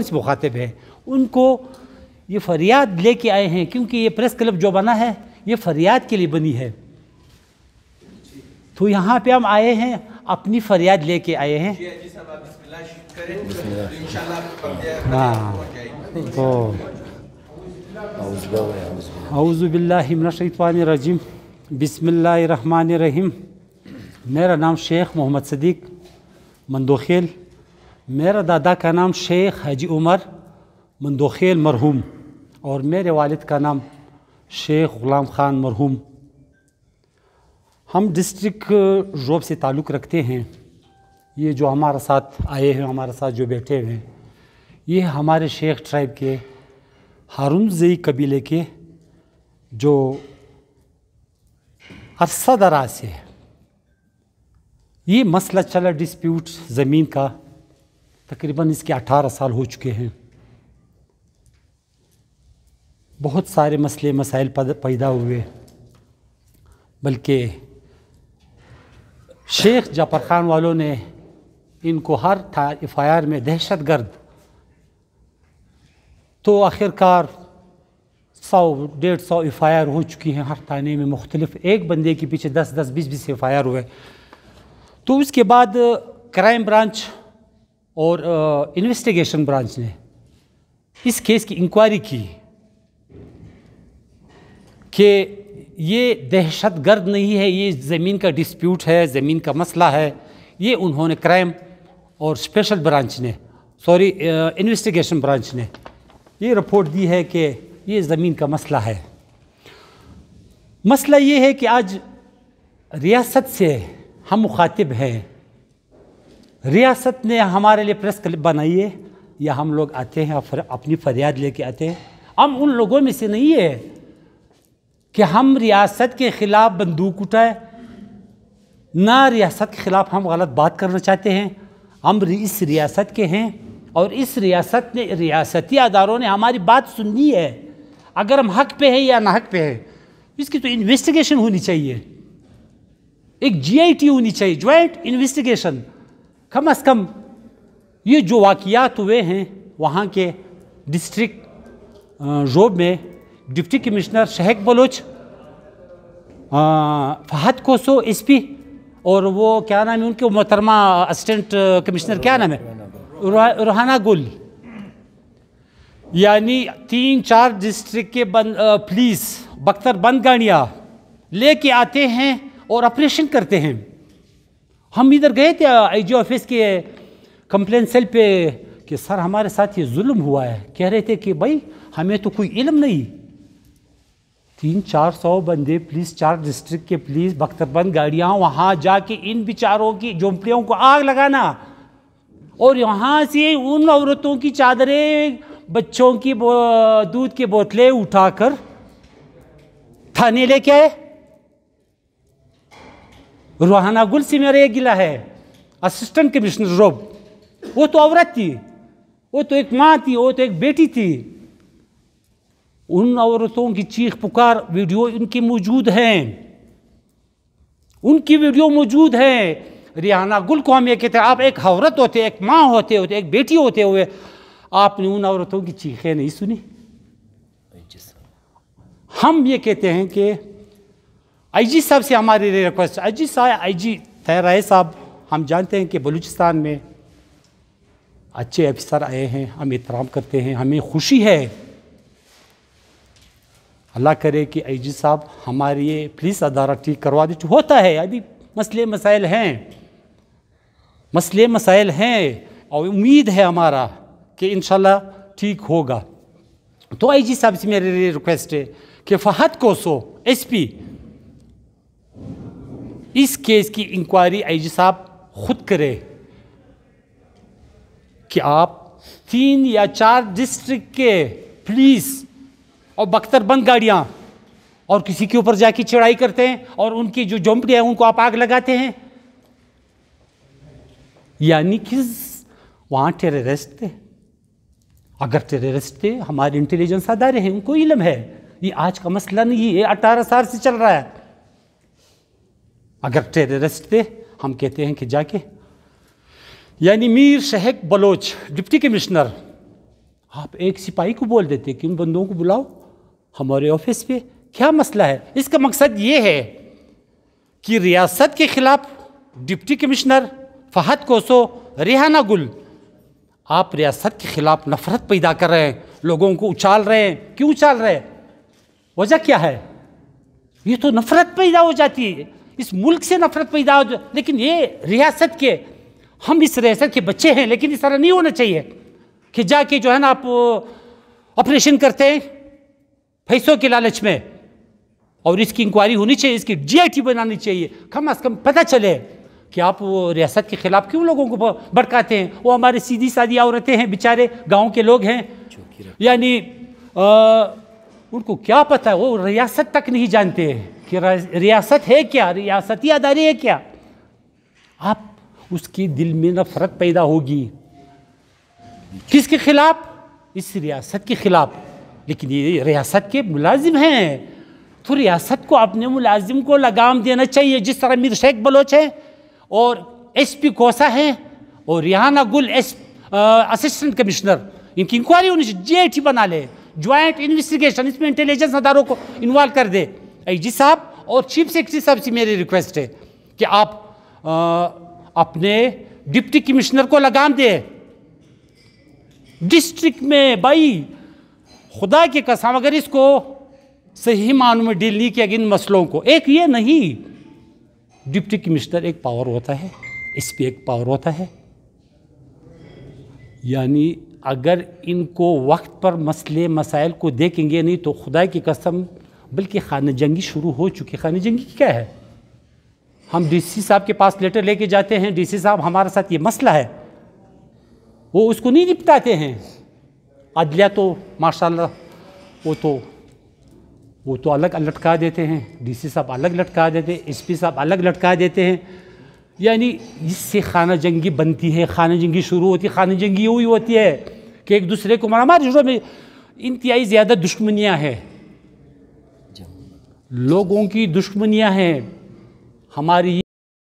से मुखातिब हैं उनको ये फरियाद लेके आए हैं क्योंकि ये प्रेस क्लब जो बना है ये फरियाद के लिए बनी है तो यहाँ पे हम आए हैं अपनी फरियाद लेके आए हैं तो हाँ तो हाउज़बिल्लाशतवानरजीम मेरा नाम शेख मोहम्मद सदीक मंदोखेल मेरा दादा का नाम शेख हजी उमर मंदोखेल मरहूम और मेरे वालिद का नाम शेख ग़ुलाम ख़ान मरहूम हम डिस्ट्रिक्ट रोब से ताल्लुक़ रखते हैं ये जो हमारे साथ आए हैं हमारे साथ जो बैठे हुए हैं ये हमारे शेख ट्राइब के जई कबीले के जो अरसा दराज से है ये मसला चला डिस्प्यूट ज़मीन का तकरीबन इसके 18 साल हो चुके हैं बहुत सारे मसले मसाइल पैदा हुए बल्कि शेख जाफर खान वालों ने इनको हर था एफ आई आर में दहशत गर्द तो आखिरकार सौ डेढ़ सौ एफ आई आर हो चुकी हैं हर थाने में मुख्तलिफ एक बंदे के पीछे दस दस बीस बीस एफ आई आर हुए तो उसके बाद क्राइम ब्रांच और इन्वेस्टिगेशन ब्रांच ने इस केस की इंक्वायरी की कि ये दहशत गर्द नहीं है ये ज़मीन का डिस्प्यूट है ज़मीन का मसला है ये उन्होंने क्राइम और स्पेशल ब्रांच ने सॉरी इन्वेस्टिगेशन ब्रांच ने ये रिपोर्ट दी है कि ये ज़मीन का मसला है मसला ये है कि आज रियासत से हम मुखातिब हैं रियासत ने हमारे लिए प्रेस क्लिप बनाई है या हम लोग आते हैं और अपनी फरियाद लेके आते हैं हम उन लोगों में से नहीं है कि हम रियासत के ख़िलाफ़ बंदूक उठाए ना रियासत के ख़िलाफ़ हम गलत बात करना चाहते हैं हम इस रियासत के हैं और इस रियासत ने रियासती अदारों ने हमारी बात सुननी है अगर हम हक पे हैं या ना हक पे हैं इसकी तो इन्वेस्टिगेशन होनी चाहिए एक जीआईटी होनी चाहिए ज्वाइंट इन्वेस्टिगेशन कम अज़ कम ये जो वाकियात हुए हैं वहाँ के डिस्ट्रिक्ट रोब में डिप्टी कमिश्नर शहक बलोच फहद कोसो एसपी और वो क्या नाम है उनके मोहतरमा असिस्टेंट कमिश्नर क्या नाम है रोहाना गुल यानी तीन चार डिस्ट्रिक्ट के बंद पुलिस बख्तर बंद गाड़ियाँ लेके आते हैं और ऑपरेशन करते हैं हम इधर गए थे आई जी ऑफिस के कंप्लेन सेल पे कि सर हमारे साथ ये जुल्म हुआ है कह रहे थे कि भाई हमें तो कोई इलम नहीं तीन चार सौ बंदे पुलिस चार डिस्ट्रिक्ट के पुलिस बख्तरबंद गाड़ियाँ वहाँ जाके इन बिचारों की झोंपड़ियों को आग लगाना और यहाँ से उन औरतों की चादरें बच्चों की दूध की बोतलें उठाकर थाने लेके आए रोहाना गुल से मेरा एक गिला है असिस्टेंट कमिश्नर रोब वो तो औरत थी वो तो एक माँ थी वो तो एक बेटी थी उन औरतों की चीख पुकार वीडियो इनकी मौजूद हैं उनकी वीडियो मौजूद है रिहाना गुल को हम ये कहते हैं आप एक औरत होते एक माँ होते होते एक बेटी होते हुए आपने उन औरतों की चीखें नहीं सुनी हम ये कहते हैं कि आईजी साहब से हमारी रिक्वेस्ट आईजी साहब आईजी राय साहब हम जानते हैं कि बलूचिस्तान में अच्छे अफसर आए हैं हम एहतराम करते हैं हमें खुशी है अल्लाह करे कि आईजी साहब हमारे ये पुलिस अदारा ठीक करवा दे होता है अभी मसले मसाइल हैं मसले मसाइल हैं और उम्मीद है हमारा कि इन ठीक होगा तो आईजी साहब से मेरी रिक्वेस्ट है कि फ़हद कोसो एसपी इस केस की इंक्वायरी आई साहब खुद करे कि आप तीन या चार डिस्ट्रिक्ट के पुलिस और बख्तरबंद गाड़ियाँ और किसी के ऊपर जाके चढ़ाई करते हैं और उनकी जो झोंपड़ी हैं उनको आप आग लगाते हैं यानी कि वहाँ टेररिस्ट थे अगर टेररिस्ट थे हमारे इंटेलिजेंस अदारे हैं उनको इलम है ये आज का मसला नहीं है अठारह साल से चल रहा है अगर टेररिस्ट थे हम कहते हैं कि जाके यानी मीर शहक बलोच डिप्टी कमिश्नर आप एक सिपाही को बोल देते कि उन बंदों को बुलाओ हमारे ऑफिस पे क्या मसला है इसका मकसद ये है कि रियासत के ख़िलाफ़ डिप्टी कमिश्नर फहद कोसो रिहाना गुल आप रियासत के ख़िलाफ़ नफ़रत पैदा कर रहे हैं लोगों को उछाल रहे हैं क्यों उछाल रहे हैं वजह क्या है ये तो नफ़रत पैदा हो जाती है इस मुल्क से नफरत पैदा हो लेकिन ये रियासत के हम इस रियासत के बच्चे हैं लेकिन इस तरह नहीं होना चाहिए कि जाके जो है ना आप ऑपरेशन करते हैं पैसों के लालच में और इसकी इंक्वायरी होनी चाहिए इसकी जीआईटी बनानी चाहिए कम अज़ कम पता चले कि आप वो रियासत के ख़िलाफ़ क्यों लोगों को भड़काते हैं वो हमारे सीधी सादी औरतें हैं बेचारे गांव के लोग हैं यानी उनको क्या पता है वो रियासत तक नहीं जानते हैं कि रियासत है क्या रियासती अदारे है क्या आप उसके दिल में नफरत पैदा होगी किसके खिलाफ इस रियासत के खिलाफ लेकिन ये रियासत के मुलाजिम हैं तो रियासत को अपने मुलाजिम को लगाम देना चाहिए जिस तरह मीर शेख बलोच है और एस पी कोसा है और Rihana Gul as assistant commissioner इनकी इंक्वायरी होनी चाहिए जे बना ले ज्वाइंट इन्वेस्टिगेशन इसमें इंटेलिजेंस अदारों को इन्वॉल्व कर दे आई साहब और चीफ सेक्रेटरी साहब से मेरी रिक्वेस्ट है कि आप आ, अपने डिप्टी कमिश्नर को लगाम दें डिस्ट्रिक्ट में भाई खुदा के कसम अगर इसको सही मानों में डील नहीं किया गया इन मसलों को एक ये नहीं डिप्टी कमिश्नर एक पावर होता है इस पर एक पावर होता है यानी अगर इनको वक्त पर मसले मसाइल को देखेंगे नहीं तो खुदा की कसम बल्कि खाना जंगी शुरू हो चुकी खाना जंगी क्या है हम डीसी साहब के पास लेटर लेके जाते हैं डीसी साहब हमारे साथ ये मसला है वो उसको नहीं निपटाते हैं अदलिया तो माशाल्लाह वो तो वो तो अलग लटका देते हैं डीसी साहब अलग लटका देते हैं एसपी साहब अलग लटका देते हैं यानी इससे खाना जंगी बनती है खाना जंगी शुरू होती है खाना जंगी हुई होती है कि एक दूसरे को मारा मार में इंतहाई ज़्यादा दुश्मनियाँ हैं लोगों की दुश्मनियां हैं हमारी